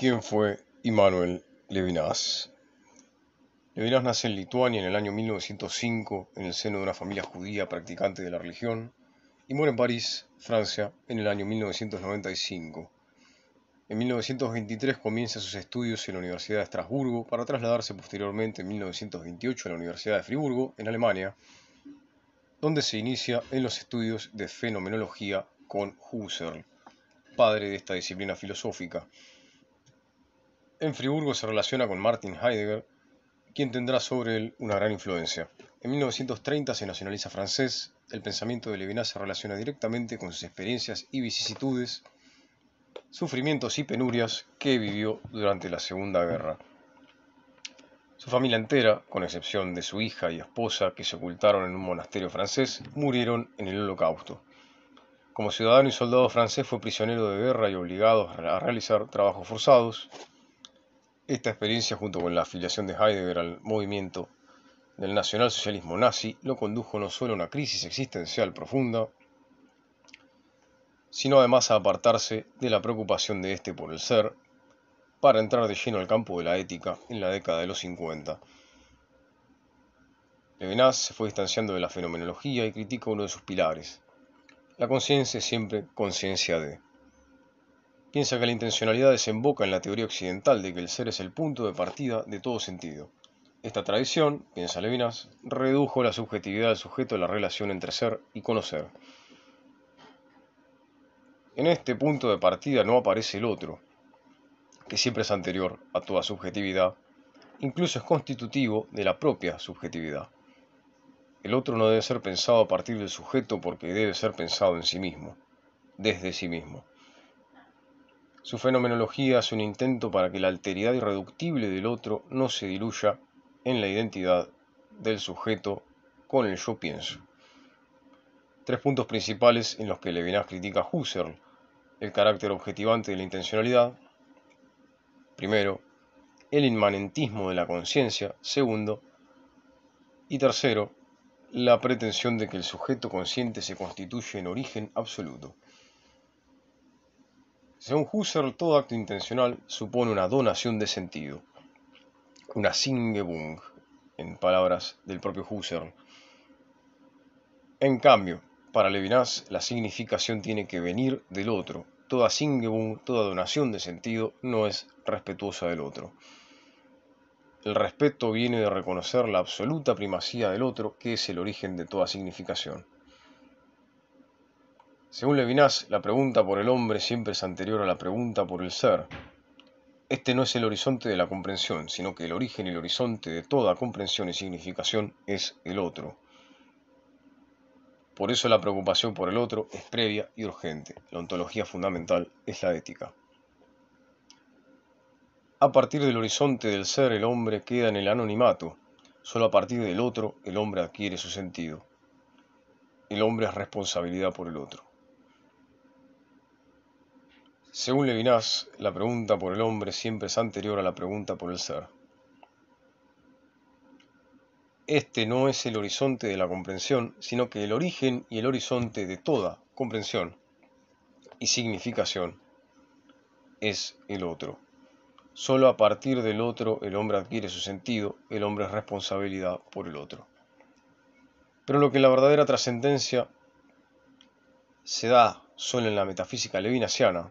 ¿Quién fue Immanuel Levinas? Levinas nace en Lituania en el año 1905 en el seno de una familia judía practicante de la religión y muere en París, Francia, en el año 1995. En 1923 comienza sus estudios en la Universidad de Estrasburgo para trasladarse posteriormente en 1928 a la Universidad de Friburgo, en Alemania, donde se inicia en los estudios de fenomenología con Husserl, padre de esta disciplina filosófica. En Friburgo se relaciona con Martin Heidegger, quien tendrá sobre él una gran influencia. En 1930 se nacionaliza francés, el pensamiento de Levinas se relaciona directamente con sus experiencias y vicisitudes, sufrimientos y penurias que vivió durante la Segunda Guerra. Su familia entera, con excepción de su hija y esposa que se ocultaron en un monasterio francés, murieron en el holocausto. Como ciudadano y soldado francés fue prisionero de guerra y obligado a realizar trabajos forzados, esta experiencia, junto con la afiliación de Heidegger al movimiento del nacionalsocialismo nazi, lo condujo no solo a una crisis existencial profunda, sino además a apartarse de la preocupación de este por el ser, para entrar de lleno al campo de la ética en la década de los 50. Levinas se fue distanciando de la fenomenología y critica uno de sus pilares. La conciencia es siempre conciencia de piensa que la intencionalidad desemboca en la teoría occidental de que el ser es el punto de partida de todo sentido. Esta tradición, piensa Levinas, redujo la subjetividad del sujeto a la relación entre ser y conocer. En este punto de partida no aparece el otro, que siempre es anterior a toda subjetividad, incluso es constitutivo de la propia subjetividad. El otro no debe ser pensado a partir del sujeto porque debe ser pensado en sí mismo, desde sí mismo. Su fenomenología es un intento para que la alteridad irreductible del otro no se diluya en la identidad del sujeto con el yo pienso. Tres puntos principales en los que Levinas critica Husserl, el carácter objetivante de la intencionalidad, primero, el inmanentismo de la conciencia, segundo, y tercero, la pretensión de que el sujeto consciente se constituye en origen absoluto. Según Husserl, todo acto intencional supone una donación de sentido, una Singebung, en palabras del propio Husserl. En cambio, para Levinas, la significación tiene que venir del otro. Toda Singebung, toda donación de sentido, no es respetuosa del otro. El respeto viene de reconocer la absoluta primacía del otro, que es el origen de toda significación. Según Levinas, la pregunta por el hombre siempre es anterior a la pregunta por el ser. Este no es el horizonte de la comprensión, sino que el origen y el horizonte de toda comprensión y significación es el otro. Por eso la preocupación por el otro es previa y urgente. La ontología fundamental es la ética. A partir del horizonte del ser el hombre queda en el anonimato. Solo a partir del otro el hombre adquiere su sentido. El hombre es responsabilidad por el otro. Según Levinas, la pregunta por el hombre siempre es anterior a la pregunta por el ser. Este no es el horizonte de la comprensión, sino que el origen y el horizonte de toda comprensión y significación es el otro. Solo a partir del otro el hombre adquiere su sentido, el hombre es responsabilidad por el otro. Pero lo que la verdadera trascendencia se da solo en la metafísica levinasiana,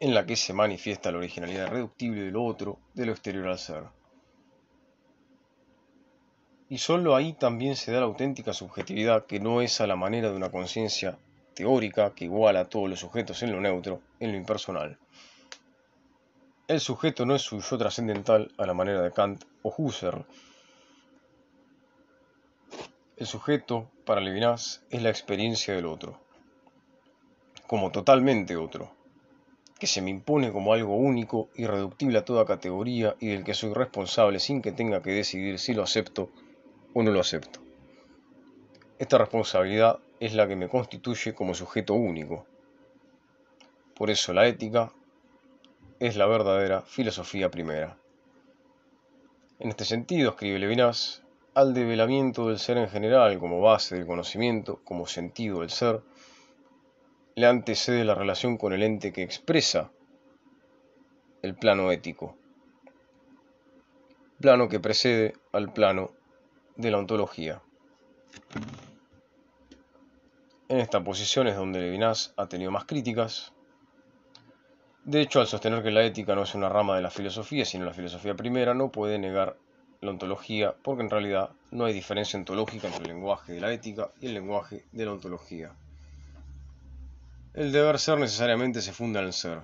en la que se manifiesta la originalidad reductible lo otro, de lo exterior al ser. Y sólo ahí también se da la auténtica subjetividad, que no es a la manera de una conciencia teórica que iguala a todos los sujetos en lo neutro, en lo impersonal. El sujeto no es su yo trascendental a la manera de Kant o Husserl. El sujeto, para Levinas, es la experiencia del otro, como totalmente otro que se me impone como algo único, irreductible a toda categoría y del que soy responsable sin que tenga que decidir si lo acepto o no lo acepto. Esta responsabilidad es la que me constituye como sujeto único. Por eso la ética es la verdadera filosofía primera. En este sentido, escribe Levinas, al develamiento del ser en general como base del conocimiento, como sentido del ser, le antecede la relación con el ente que expresa el plano ético, plano que precede al plano de la ontología. En esta posición es donde Levinas ha tenido más críticas. De hecho, al sostener que la ética no es una rama de la filosofía, sino la filosofía primera, no puede negar la ontología, porque en realidad no hay diferencia ontológica entre el lenguaje de la ética y el lenguaje de la ontología. El deber ser necesariamente se funda en el ser.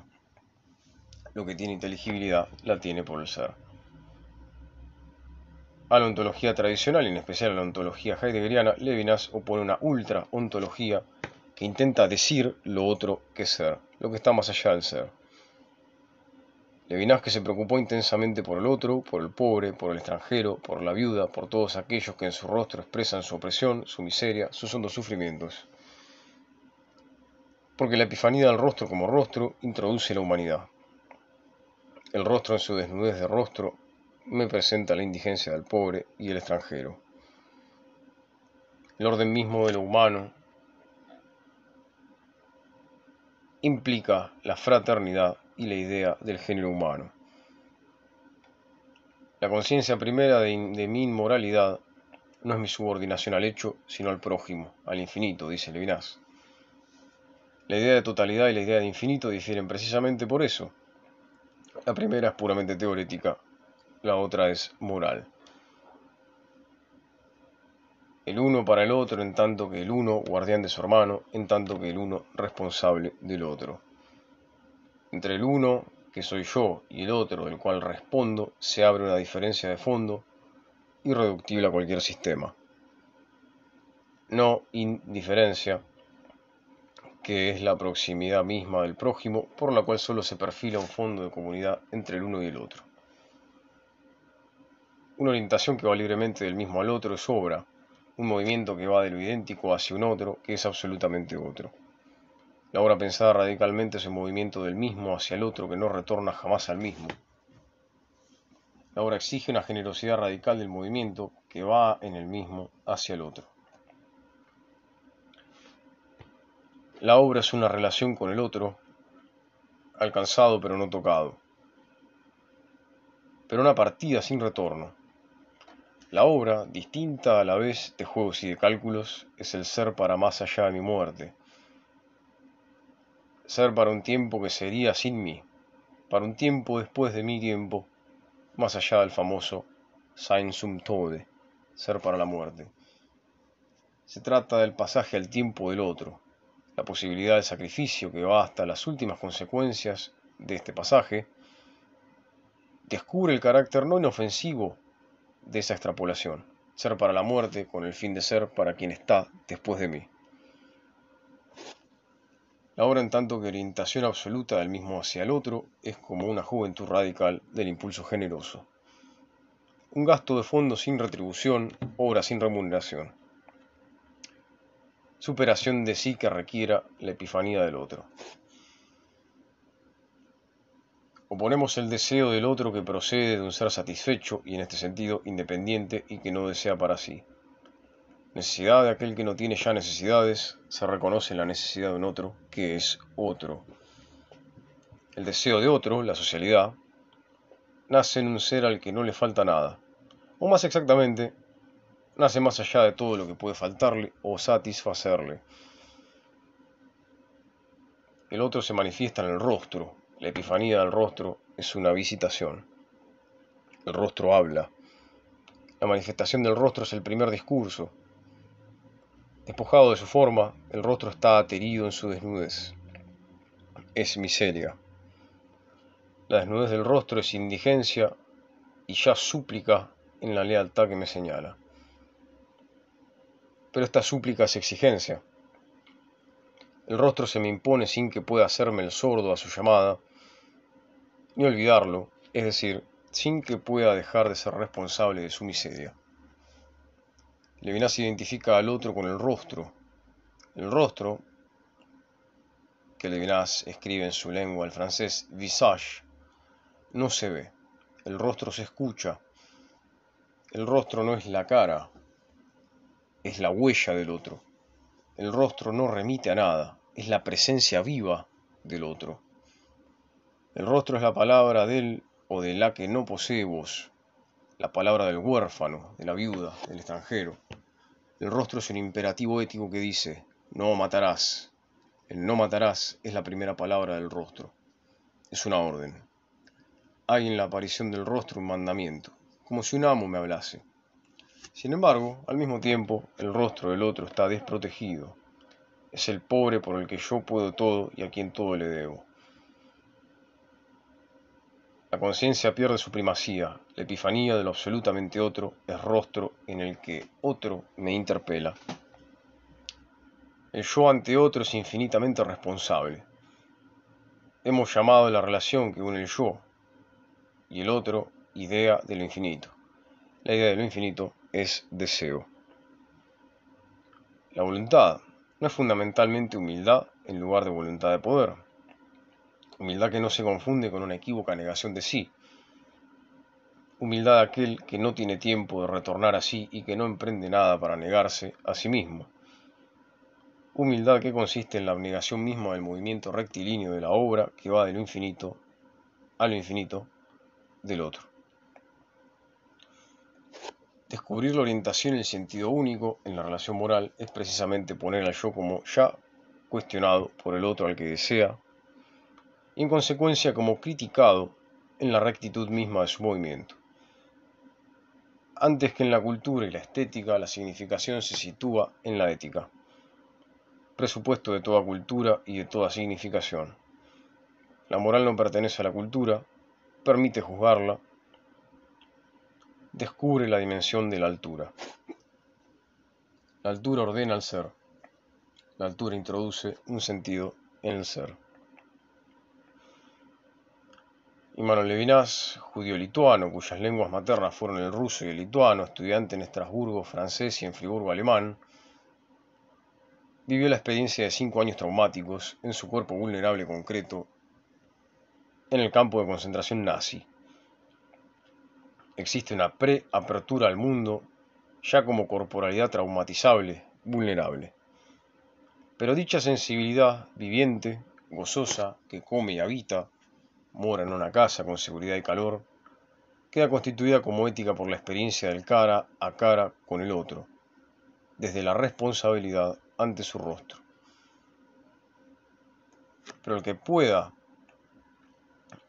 Lo que tiene inteligibilidad la tiene por el ser. A la ontología tradicional, y en especial a la ontología heideggeriana, Levinas opone una ultra-ontología que intenta decir lo otro que ser, lo que está más allá del ser. Levinas que se preocupó intensamente por el otro, por el pobre, por el extranjero, por la viuda, por todos aquellos que en su rostro expresan su opresión, su miseria, sus hondos sufrimientos porque la epifanía del rostro como rostro introduce la humanidad. El rostro en su desnudez de rostro me presenta la indigencia del pobre y el extranjero. El orden mismo de lo humano implica la fraternidad y la idea del género humano. La conciencia primera de, mi inmoralidad no es mi subordinación al hecho, sino al prójimo, al infinito, dice Levinas. La idea de totalidad y la idea de infinito difieren precisamente por eso. La primera es puramente teórica, la otra es moral. El uno para el otro, en tanto que el uno guardián de su hermano, en tanto que el uno responsable del otro. Entre el uno, que soy yo, y el otro, del cual respondo, se abre una diferencia de fondo, irreductible a cualquier sistema. No indiferencia, que es la proximidad misma del prójimo, por la cual solo se perfila un fondo de comunidad entre el uno y el otro. Una orientación que va libremente del mismo al otro es obra, un movimiento que va de lo idéntico hacia un otro que es absolutamente otro. La obra pensada radicalmente es el movimiento del mismo hacia el otro que no retorna jamás al mismo. La obra exige una generosidad radical del movimiento que va en el mismo hacia el otro. La obra es una relación con el otro, alcanzado pero no tocado. Pero una partida sin retorno. La obra, distinta a la vez de juegos y de cálculos, es el ser para más allá de mi muerte. Ser para un tiempo que sería sin mí, para un tiempo después de mi tiempo, más allá del famoso Sein sum tode, ser para la muerte. Se trata del pasaje al tiempo del otro, la posibilidad del sacrificio que va hasta las últimas consecuencias de este pasaje, descubre el carácter no inofensivo de esa extrapolación, ser para la muerte con el fin de ser para quien está después de mí. La obra en tanto que orientación absoluta del mismo hacia el otro es como una juventud radical del impulso generoso. Un gasto de fondo sin retribución, obra sin remuneración superación de sí que requiera la epifanía del otro. Oponemos el deseo del otro que procede de un ser satisfecho y en este sentido independiente y que no desea para sí. Necesidad de aquel que no tiene ya necesidades, se reconoce la necesidad de un otro que es otro. El deseo de otro, la socialidad, nace en un ser al que no le falta nada, o más exactamente, nace más allá de todo lo que puede faltarle o satisfacerle. El otro se manifiesta en el rostro. La epifanía del rostro es una visitación. El rostro habla. La manifestación del rostro es el primer discurso. Despojado de su forma, el rostro está aterido en su desnudez. Es miseria. La desnudez del rostro es indigencia y ya súplica en la lealtad que me señala pero esta súplica es exigencia. El rostro se me impone sin que pueda hacerme el sordo a su llamada, ni olvidarlo, es decir, sin que pueda dejar de ser responsable de su miseria. Levinas identifica al otro con el rostro. El rostro, que Levinas escribe en su lengua el francés visage, no se ve. El rostro se escucha. El rostro no es la cara, es la huella del otro. El rostro no remite a nada, es la presencia viva del otro. El rostro es la palabra del o de la que no posee voz, la palabra del huérfano, de la viuda, del extranjero. El rostro es un imperativo ético que dice, no matarás. El no matarás es la primera palabra del rostro. Es una orden. Hay en la aparición del rostro un mandamiento, como si un amo me hablase. Sin embargo, al mismo tiempo, el rostro del otro está desprotegido. Es el pobre por el que yo puedo todo y a quien todo le debo. La conciencia pierde su primacía, la epifanía de lo absolutamente otro es rostro en el que otro me interpela. El yo ante otro es infinitamente responsable. Hemos llamado la relación que une el yo y el otro idea de lo infinito. La idea de lo infinito es deseo. La voluntad no es fundamentalmente humildad en lugar de voluntad de poder. Humildad que no se confunde con una equívoca negación de sí. Humildad de aquel que no tiene tiempo de retornar a sí y que no emprende nada para negarse a sí mismo. Humildad que consiste en la abnegación misma del movimiento rectilíneo de la obra que va de lo infinito a lo infinito del otro. Descubrir la orientación y el sentido único en la relación moral es precisamente poner al yo como ya cuestionado por el otro al que desea y en consecuencia como criticado en la rectitud misma de su movimiento. Antes que en la cultura y la estética, la significación se sitúa en la ética, presupuesto de toda cultura y de toda significación. La moral no pertenece a la cultura, permite juzgarla, descubre la dimensión de la altura. La altura ordena al ser. La altura introduce un sentido en el ser. Immanuel Levinas, judío lituano, cuyas lenguas maternas fueron el ruso y el lituano, estudiante en Estrasburgo francés y en Friburgo alemán, vivió la experiencia de cinco años traumáticos en su cuerpo vulnerable concreto en el campo de concentración nazi existe una pre-apertura al mundo ya como corporalidad traumatizable, vulnerable. Pero dicha sensibilidad viviente, gozosa, que come y habita, mora en una casa con seguridad y calor, queda constituida como ética por la experiencia del cara a cara con el otro, desde la responsabilidad ante su rostro. Pero el que pueda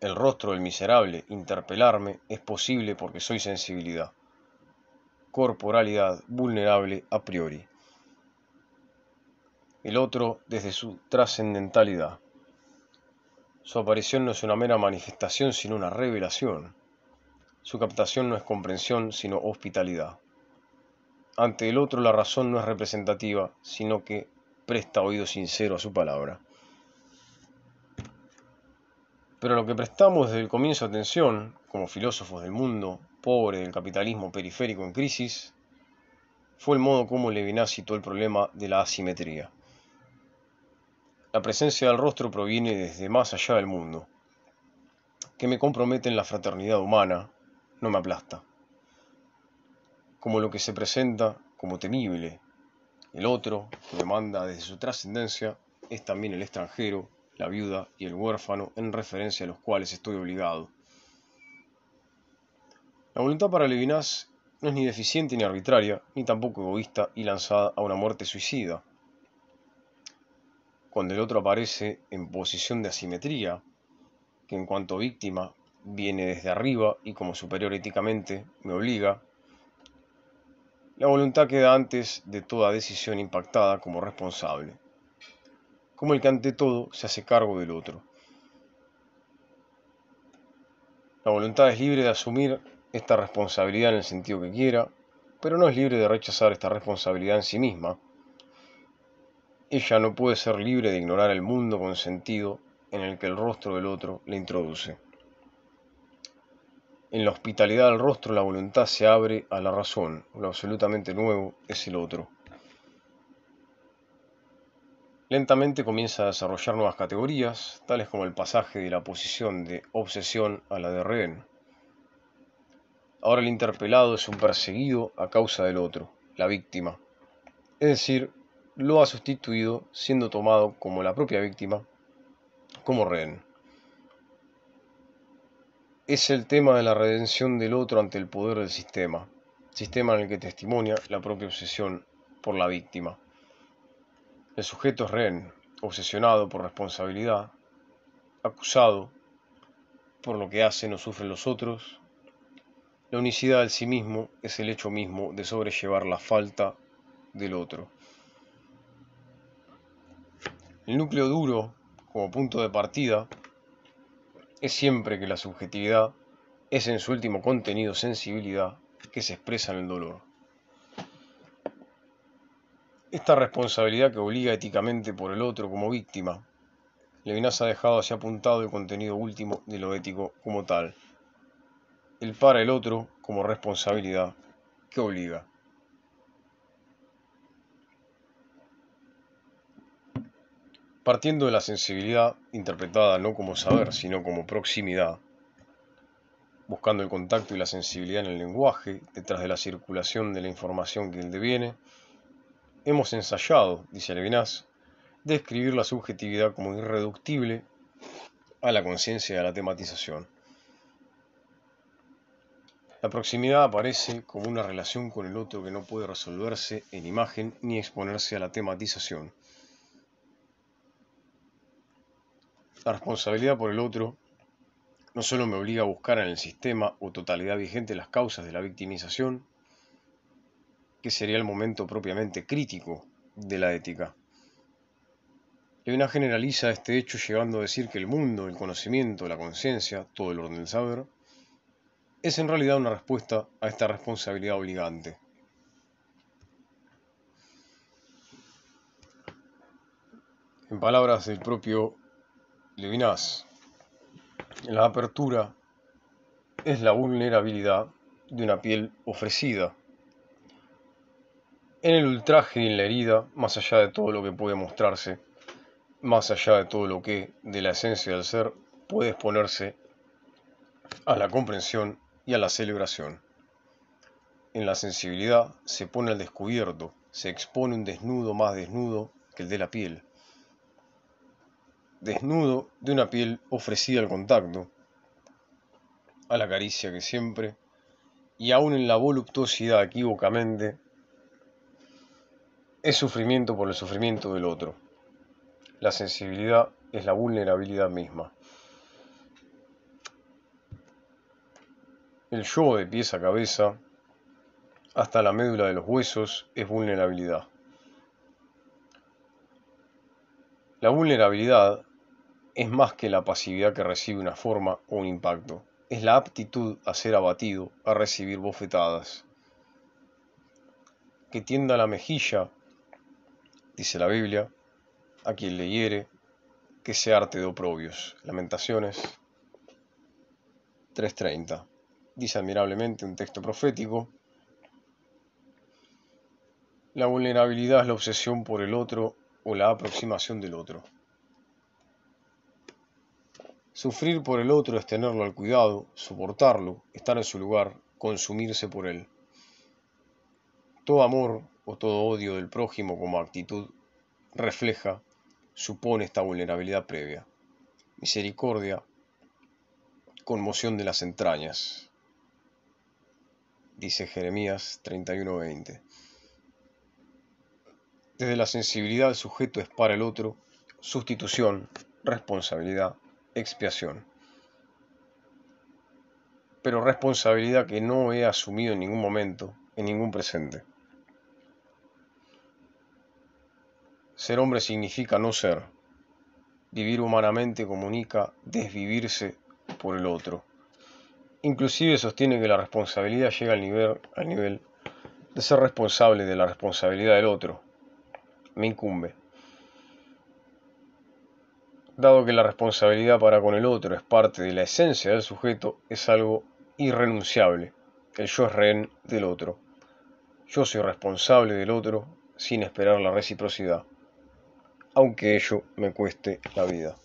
el rostro del miserable interpelarme es posible porque soy sensibilidad, corporalidad vulnerable a priori. El otro desde su trascendentalidad. Su aparición no es una mera manifestación sino una revelación. Su captación no es comprensión sino hospitalidad. Ante el otro la razón no es representativa sino que presta oído sincero a su palabra. Pero lo que prestamos desde el comienzo atención, como filósofos del mundo pobre del capitalismo periférico en crisis, fue el modo como Levinas citó el problema de la asimetría. La presencia del rostro proviene desde más allá del mundo, que me compromete en la fraternidad humana, no me aplasta. Como lo que se presenta como temible, el otro, que demanda desde su trascendencia, es también el extranjero, la viuda y el huérfano en referencia a los cuales estoy obligado. La voluntad para Levinas no es ni deficiente ni arbitraria, ni tampoco egoísta y lanzada a una muerte suicida. Cuando el otro aparece en posición de asimetría, que en cuanto víctima viene desde arriba y como superior éticamente me obliga, la voluntad queda antes de toda decisión impactada como responsable como el que ante todo se hace cargo del otro. La voluntad es libre de asumir esta responsabilidad en el sentido que quiera, pero no es libre de rechazar esta responsabilidad en sí misma. Ella no puede ser libre de ignorar el mundo con sentido en el que el rostro del otro le introduce. En la hospitalidad del rostro la voluntad se abre a la razón, lo absolutamente nuevo es el otro. Lentamente comienza a desarrollar nuevas categorías, tales como el pasaje de la posición de obsesión a la de rehén. Ahora el interpelado es un perseguido a causa del otro, la víctima. Es decir, lo ha sustituido siendo tomado como la propia víctima, como rehén. Es el tema de la redención del otro ante el poder del sistema, sistema en el que testimonia la propia obsesión por la víctima. El sujeto es rehén, obsesionado por responsabilidad, acusado por lo que hacen o sufren los otros. La unicidad del sí mismo es el hecho mismo de sobrellevar la falta del otro. El núcleo duro, como punto de partida, es siempre que la subjetividad es en su último contenido sensibilidad que se expresa en el dolor. Esta responsabilidad que obliga éticamente por el otro como víctima, Levinas ha dejado así apuntado el contenido último de lo ético como tal, el para el otro como responsabilidad que obliga. Partiendo de la sensibilidad, interpretada no como saber, sino como proximidad, buscando el contacto y la sensibilidad en el lenguaje, detrás de la circulación de la información que él deviene, Hemos ensayado, dice Levinas, describir la subjetividad como irreductible a la conciencia y a la tematización. La proximidad aparece como una relación con el otro que no puede resolverse en imagen ni exponerse a la tematización. La responsabilidad por el otro no solo me obliga a buscar en el sistema o totalidad vigente las causas de la victimización, que sería el momento propiamente crítico de la ética. Levinas generaliza este hecho llegando a decir que el mundo, el conocimiento, la conciencia, todo el orden del saber, es en realidad una respuesta a esta responsabilidad obligante. En palabras del propio Levinas, la apertura es la vulnerabilidad de una piel ofrecida en el ultraje y en la herida, más allá de todo lo que puede mostrarse, más allá de todo lo que de la esencia del ser, puede exponerse a la comprensión y a la celebración. En la sensibilidad se pone al descubierto, se expone un desnudo más desnudo que el de la piel. Desnudo de una piel ofrecida al contacto, a la caricia que siempre, y aún en la voluptuosidad equivocamente, es sufrimiento por el sufrimiento del otro. La sensibilidad es la vulnerabilidad misma. El yo de pies a cabeza, hasta la médula de los huesos, es vulnerabilidad. La vulnerabilidad es más que la pasividad que recibe una forma o un impacto. Es la aptitud a ser abatido, a recibir bofetadas. Que tienda la mejilla dice la Biblia, a quien le hiere, que se arte de oprobios. Lamentaciones 3.30. Dice admirablemente un texto profético. La vulnerabilidad es la obsesión por el otro o la aproximación del otro. Sufrir por el otro es tenerlo al cuidado, soportarlo, estar en su lugar, consumirse por él. Todo amor o todo odio del prójimo como actitud refleja, supone esta vulnerabilidad previa. Misericordia, conmoción de las entrañas, dice Jeremías 31:20. Desde la sensibilidad del sujeto es para el otro sustitución, responsabilidad, expiación. Pero responsabilidad que no he asumido en ningún momento, en ningún presente. Ser hombre significa no ser. Vivir humanamente comunica desvivirse por el otro. Inclusive sostiene que la responsabilidad llega al nivel, al nivel de ser responsable de la responsabilidad del otro. Me incumbe. Dado que la responsabilidad para con el otro es parte de la esencia del sujeto, es algo irrenunciable. El yo es rehén del otro. Yo soy responsable del otro sin esperar la reciprocidad aunque ello me cueste la vida.